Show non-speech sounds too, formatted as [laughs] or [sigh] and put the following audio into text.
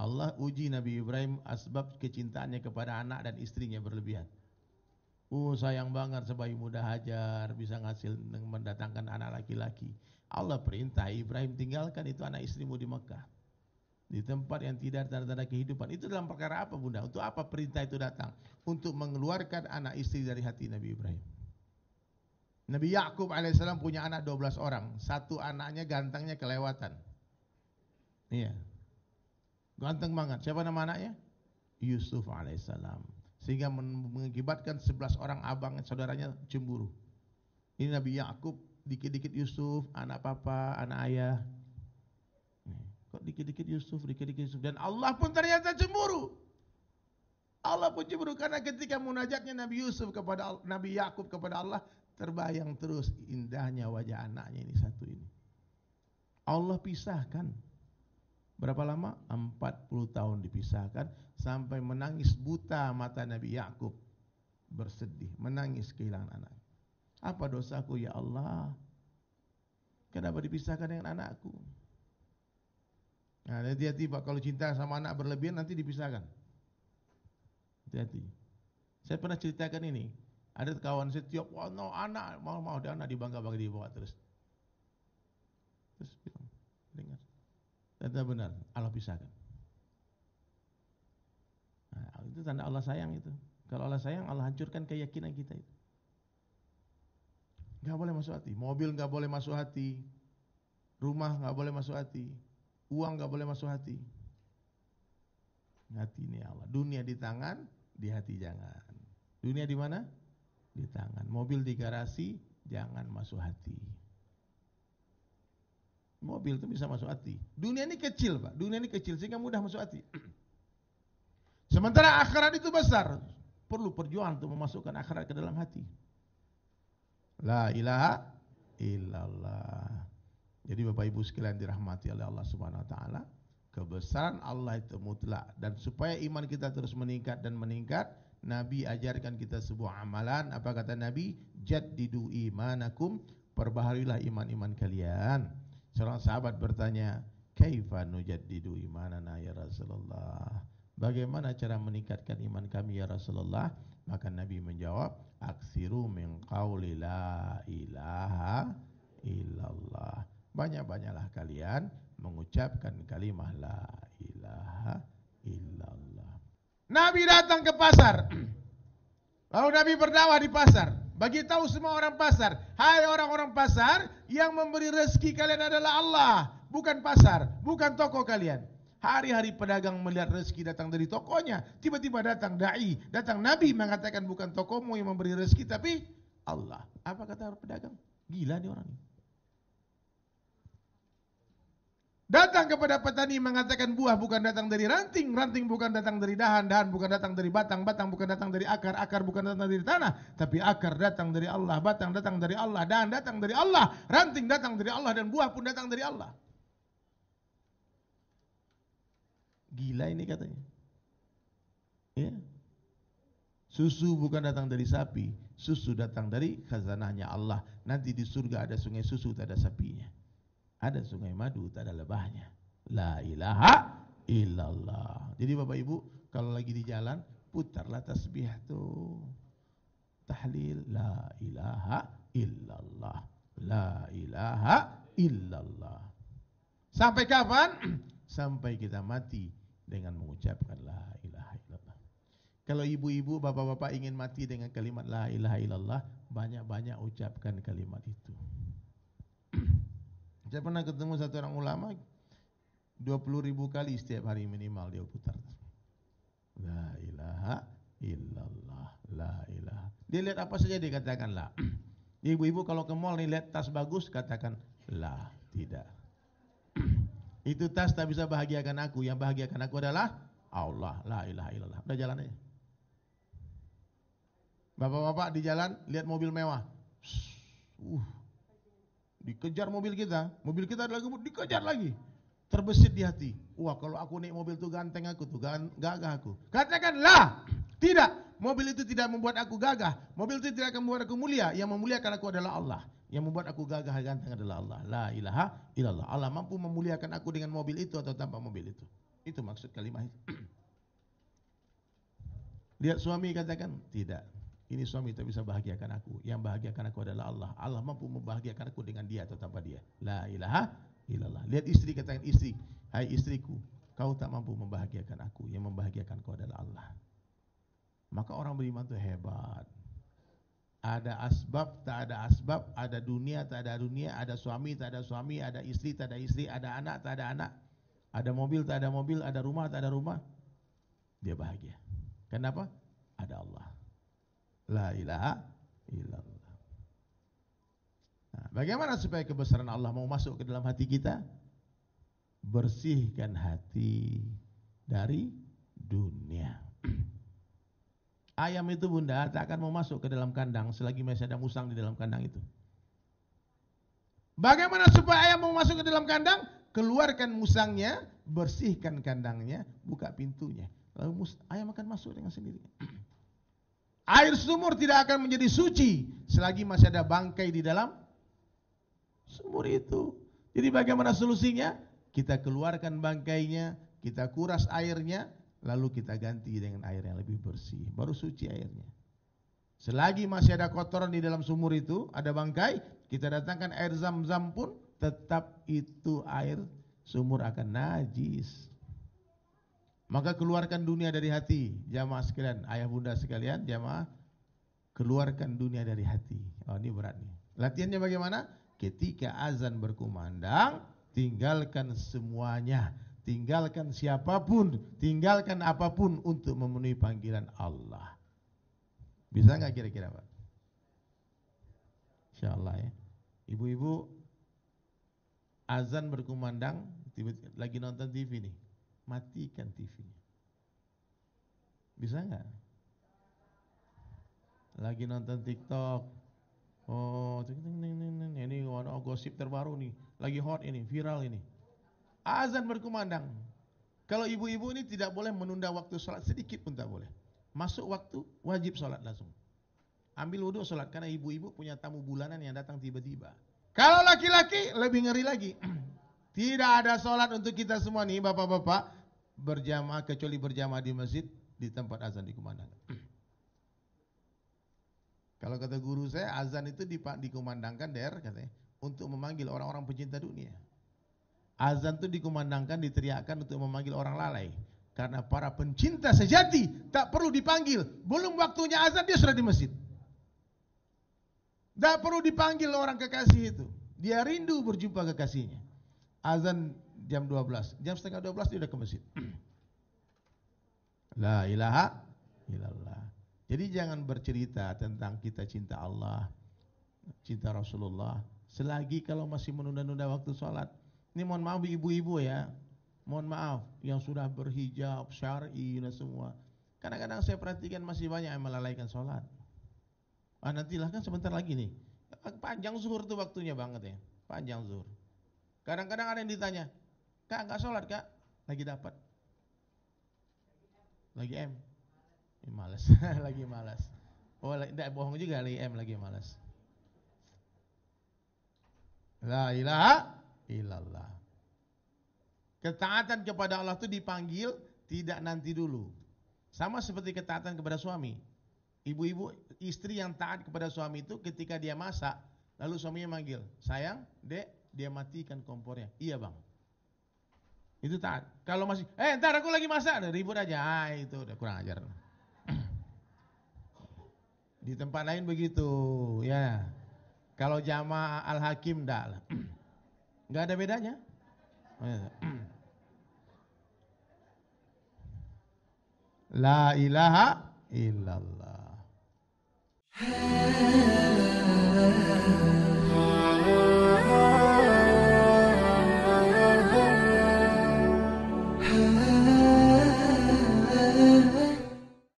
Allah uji Nabi Ibrahim asbab kecintaannya kepada anak dan istrinya berlebihan. Uh sayang banget sebayi muda hajar bisa ngasil mendatangkan anak laki-laki. Allah perintah Ibrahim tinggalkan itu anak istrimu di Mekah. Di tempat yang tidak ada tanda-tanda kehidupan. Itu dalam perkara apa bunda? Untuk apa perintah itu datang? Untuk mengeluarkan anak istri dari hati Nabi Ibrahim. Nabi Yakub alaihissalam punya anak 12 orang. Satu anaknya gantengnya kelewatan. Iya. Ganteng banget. Siapa nama anaknya? Yusuf alaihissalam. Sehingga mengakibatkan sebelas orang abang saudaranya cemburu. Ini Nabi Yakub dikit-dikit Yusuf, anak papa, anak ayah. Kok dikit-dikit Yusuf, dikit-dikit Yusuf. Dan Allah pun ternyata cemburu. Allah pun cemburu karena ketika munajatnya Nabi Yusuf kepada Nabi Yakub kepada Allah terbayang terus indahnya wajah anaknya ini satu ini. Allah pisahkan Berapa lama? 40 tahun dipisahkan sampai menangis buta mata Nabi Yakub bersedih, menangis kehilangan anak. Apa dosaku ya Allah? Kenapa dipisahkan dengan anakku? Nah, hati-hati Pak, kalau cinta sama anak berlebihan nanti dipisahkan. Hati-hati. Saya pernah ceritakan ini. Ada kawan saya tiap oh, no, anak mau mau dia anak dibangga-bangga dibawa terus. Terus bilang, dengar ternyata benar Allah pisahkan nah, itu tanda Allah sayang itu kalau Allah sayang Allah hancurkan keyakinan kita itu Gak boleh masuk hati mobil gak boleh masuk hati rumah gak boleh masuk hati uang gak boleh masuk hati hati ini Allah dunia di tangan di hati jangan dunia di mana di tangan mobil di garasi jangan masuk hati mobil itu bisa masuk hati. Dunia ini kecil, Pak. Dunia ini kecil sehingga mudah masuk hati. Sementara akhirat itu besar. Perlu perjuangan untuk memasukkan akhirat ke dalam hati. La ilaha illallah. Jadi Bapak Ibu sekalian dirahmati oleh Allah Subhanahu wa taala, kebesaran Allah itu mutlak dan supaya iman kita terus meningkat dan meningkat, Nabi ajarkan kita sebuah amalan, apa kata Nabi? Jaddidu imanakum, perbaharilah iman-iman kalian. Seorang sahabat bertanya, "Kaifa nujaddidu imanana ya Rasulullah?" Bagaimana cara meningkatkan iman kami ya Rasulullah? Maka Nabi menjawab, "Aksiru min qauli la ilaha illallah." Banyak-banyaklah kalian mengucapkan kalimah la ilaha illallah. Nabi datang ke pasar. Lalu Nabi berdakwah di pasar. Bagi tahu semua orang pasar, hai orang-orang pasar, yang memberi rezeki kalian adalah Allah, bukan pasar, bukan toko kalian. Hari-hari pedagang melihat rezeki datang dari tokonya, tiba-tiba datang dai, datang nabi mengatakan bukan tokomu yang memberi rezeki tapi Allah. Apa kata pedagang? Gila nih orang ini. Datang kepada petani mengatakan buah bukan datang dari ranting, ranting bukan datang dari dahan, dahan bukan datang dari batang, batang bukan datang dari akar, akar bukan datang dari tanah, tapi akar datang dari Allah, batang datang dari Allah, dahan datang dari Allah, ranting datang dari Allah dan buah pun datang dari Allah. Gila ini katanya. Ya. Susu bukan datang dari sapi, susu datang dari khazanahnya Allah. Nanti di surga ada sungai susu, tak ada sapinya. Ada sungai madu, tak ada lebahnya. La ilaha illallah. Jadi Bapak Ibu, kalau lagi di jalan, putarlah tasbih tuh. Tahlil, la ilaha illallah. La ilaha illallah. Sampai kapan? [clears throat] Sampai kita mati dengan mengucapkan la ilaha illallah. Kalau ibu-ibu, bapak-bapak ingin mati dengan kalimat la ilaha illallah, banyak-banyak ucapkan kalimat itu. Saya pernah ketemu satu orang ulama 20 ribu kali setiap hari minimal dia putar. La ilaha illallah, la ilaha. Dia lihat apa saja dia katakan la. [clears throat] Ibu-ibu kalau ke mall nih lihat tas bagus katakan la, tidak. [clears throat] Itu tas tak bisa bahagiakan aku, yang bahagiakan aku adalah Allah, la ilaha illallah. Udah jalan aja. Bapak-bapak di jalan lihat mobil mewah. Uh, Dikejar mobil kita, mobil kita adalah gemuk, dikejar lagi. Terbesit di hati. Wah, kalau aku naik mobil tuh ganteng aku tuh, gagah aku. Katakanlah, tidak. Mobil itu tidak membuat aku gagah. Mobil itu tidak akan membuat aku mulia. Yang memuliakan aku adalah Allah. Yang membuat aku gagah ganteng adalah Allah. La ilaha illallah. Allah mampu memuliakan aku dengan mobil itu atau tanpa mobil itu. Itu maksud kalimat itu. [clears throat] Lihat suami katakan, tidak ini suami tak bisa bahagiakan aku. Yang bahagiakan aku adalah Allah. Allah mampu membahagiakan aku dengan dia atau tanpa dia. La ilaha illallah. Lihat istri katakan istri, hai istriku, kau tak mampu membahagiakan aku. Yang membahagiakan kau adalah Allah. Maka orang beriman itu hebat. Ada asbab, tak ada asbab, ada dunia, tak ada dunia, ada suami, tak ada suami, ada istri, tak ada istri, ada anak, tak ada anak, ada mobil, tak ada mobil, ada rumah, tak ada rumah. Dia bahagia. Kenapa? Ada Allah. La ilaha illallah. Nah, bagaimana supaya kebesaran Allah mau masuk ke dalam hati kita? Bersihkan hati dari dunia. Ayam itu bunda tak akan mau masuk ke dalam kandang selagi masih ada musang di dalam kandang itu. Bagaimana supaya ayam mau masuk ke dalam kandang? Keluarkan musangnya, bersihkan kandangnya, buka pintunya. Lalu ayam akan masuk dengan sendirinya. Air sumur tidak akan menjadi suci selagi masih ada bangkai di dalam sumur itu. Jadi bagaimana solusinya? Kita keluarkan bangkainya, kita kuras airnya, lalu kita ganti dengan air yang lebih bersih. Baru suci airnya. Selagi masih ada kotoran di dalam sumur itu, ada bangkai, kita datangkan air zam-zam pun tetap itu air sumur akan najis. Maka keluarkan dunia dari hati, jamaah sekalian, ayah bunda sekalian, jamaah keluarkan dunia dari hati. Oh, ini berat nih. Latihannya bagaimana? Ketika azan berkumandang, tinggalkan semuanya, tinggalkan siapapun, tinggalkan apapun untuk memenuhi panggilan Allah. Bisa nggak kira-kira, Pak? Insya Allah ya. Ibu-ibu azan berkumandang, tiba-tiba lagi nonton TV nih matikan tv Bisa nggak? Lagi nonton TikTok. Oh, Ini oh, gosip terbaru nih. Lagi hot ini, viral ini. Azan berkumandang. Kalau ibu-ibu ini tidak boleh menunda waktu sholat sedikit pun tak boleh. Masuk waktu wajib sholat langsung. Ambil wudhu sholat karena ibu-ibu punya tamu bulanan yang datang tiba-tiba. Kalau laki-laki lebih ngeri lagi. [clears throat] Tidak ada sholat untuk kita semua nih bapak-bapak berjamaah kecuali berjamaah di masjid di tempat azan dikumandangkan. Kalau kata guru saya azan itu dikumandangkan der katanya untuk memanggil orang-orang pecinta dunia. Azan itu dikumandangkan diteriakkan untuk memanggil orang lalai karena para pencinta sejati tak perlu dipanggil. Belum waktunya azan dia sudah di masjid. Tak perlu dipanggil orang kekasih itu. Dia rindu berjumpa kekasihnya azan jam 12. Jam setengah 12 dia udah ke masjid. [clears throat] La ilaha illallah. Jadi jangan bercerita tentang kita cinta Allah, cinta Rasulullah. Selagi kalau masih menunda-nunda waktu sholat. Ini mohon maaf ibu-ibu ya. Mohon maaf yang sudah berhijab, syar'i dan semua. Kadang-kadang saya perhatikan masih banyak yang melalaikan sholat. Ah nantilah kan sebentar lagi nih. Panjang zuhur tuh waktunya banget ya. Panjang zuhur. Kadang-kadang ada yang ditanya, kak nggak sholat kak? Lagi dapat. Lagi M. malas, [laughs] lagi malas. Oh, tidak bohong juga lagi M lagi malas. La ilaha illallah. Ketaatan kepada Allah itu dipanggil tidak nanti dulu. Sama seperti ketaatan kepada suami. Ibu-ibu, istri yang taat kepada suami itu ketika dia masak, lalu suaminya manggil, sayang, dek, dia matikan kompornya. Iya bang. Itu taat. Kalau masih, eh ntar aku lagi masak, ribut aja. Ah, itu udah kurang ajar. [clears throat] Di tempat lain begitu, ya. Kalau jamaah al-hakim enggak [clears throat] Enggak ada bedanya. Oh, iya. [clears throat] La ilaha illallah.